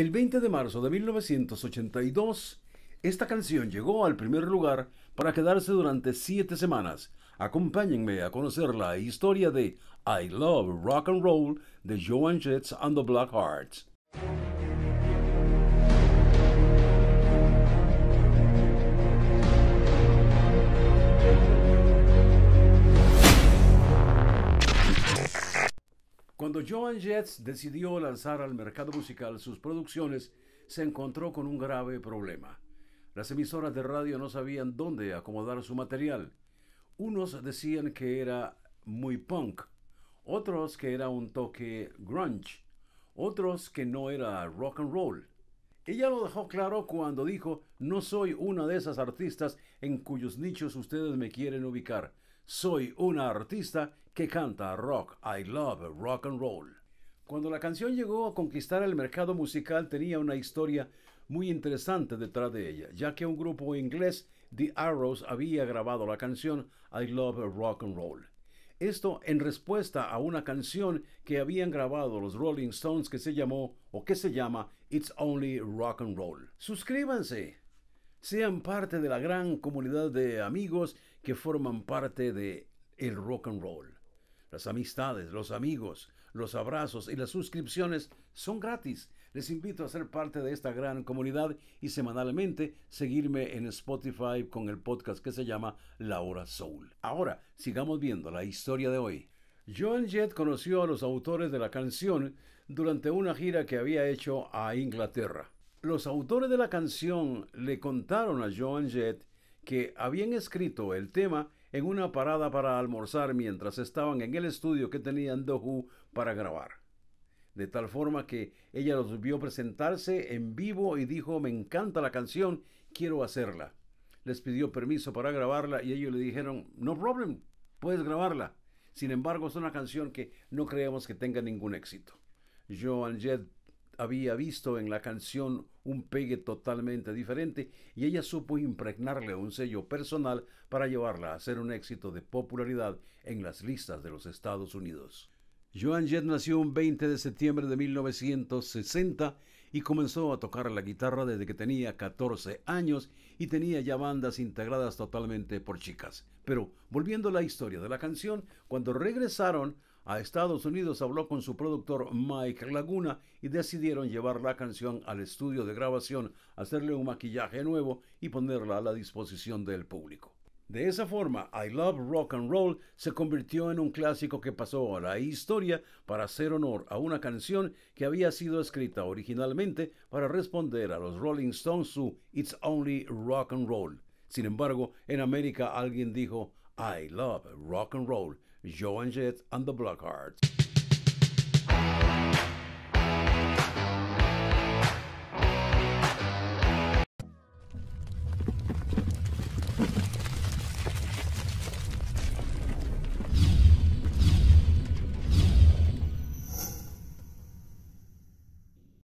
El 20 de marzo de 1982, esta canción llegó al primer lugar para quedarse durante siete semanas. Acompáñenme a conocer la historia de I Love Rock and Roll de Joan Jets and the Black Hearts. Cuando Joan Jets decidió lanzar al mercado musical sus producciones, se encontró con un grave problema. Las emisoras de radio no sabían dónde acomodar su material. Unos decían que era muy punk, otros que era un toque grunge, otros que no era rock and roll. Ella lo dejó claro cuando dijo, no soy una de esas artistas en cuyos nichos ustedes me quieren ubicar. Soy una artista que canta rock. I love rock and roll. Cuando la canción llegó a conquistar el mercado musical tenía una historia muy interesante detrás de ella, ya que un grupo inglés, The Arrows, había grabado la canción I Love Rock and Roll. Esto en respuesta a una canción que habían grabado los Rolling Stones que se llamó o que se llama It's Only Rock and Roll. Suscríbanse. Sean parte de la gran comunidad de amigos que forman parte de el rock and roll. Las amistades, los amigos, los abrazos y las suscripciones son gratis. Les invito a ser parte de esta gran comunidad y semanalmente seguirme en Spotify con el podcast que se llama La Hora Soul. Ahora, sigamos viendo la historia de hoy. John Jett conoció a los autores de la canción durante una gira que había hecho a Inglaterra. Los autores de la canción le contaron a Joan Jett que habían escrito el tema en una parada para almorzar mientras estaban en el estudio que tenían Dohu para grabar. De tal forma que ella los vio presentarse en vivo y dijo, me encanta la canción, quiero hacerla. Les pidió permiso para grabarla y ellos le dijeron, no problem, puedes grabarla. Sin embargo, es una canción que no creemos que tenga ningún éxito. Joan Jett había visto en la canción un pegue totalmente diferente y ella supo impregnarle un sello personal para llevarla a ser un éxito de popularidad en las listas de los Estados Unidos. Joan Jett nació un 20 de septiembre de 1960 y comenzó a tocar la guitarra desde que tenía 14 años y tenía ya bandas integradas totalmente por chicas. Pero volviendo a la historia de la canción, cuando regresaron a Estados Unidos habló con su productor Mike Laguna y decidieron llevar la canción al estudio de grabación, hacerle un maquillaje nuevo y ponerla a la disposición del público. De esa forma, I Love Rock and Roll se convirtió en un clásico que pasó a la historia para hacer honor a una canción que había sido escrita originalmente para responder a los Rolling Stones su It's Only Rock and Roll. Sin embargo, en América alguien dijo I Love Rock and Roll Joan on the block, blokhard.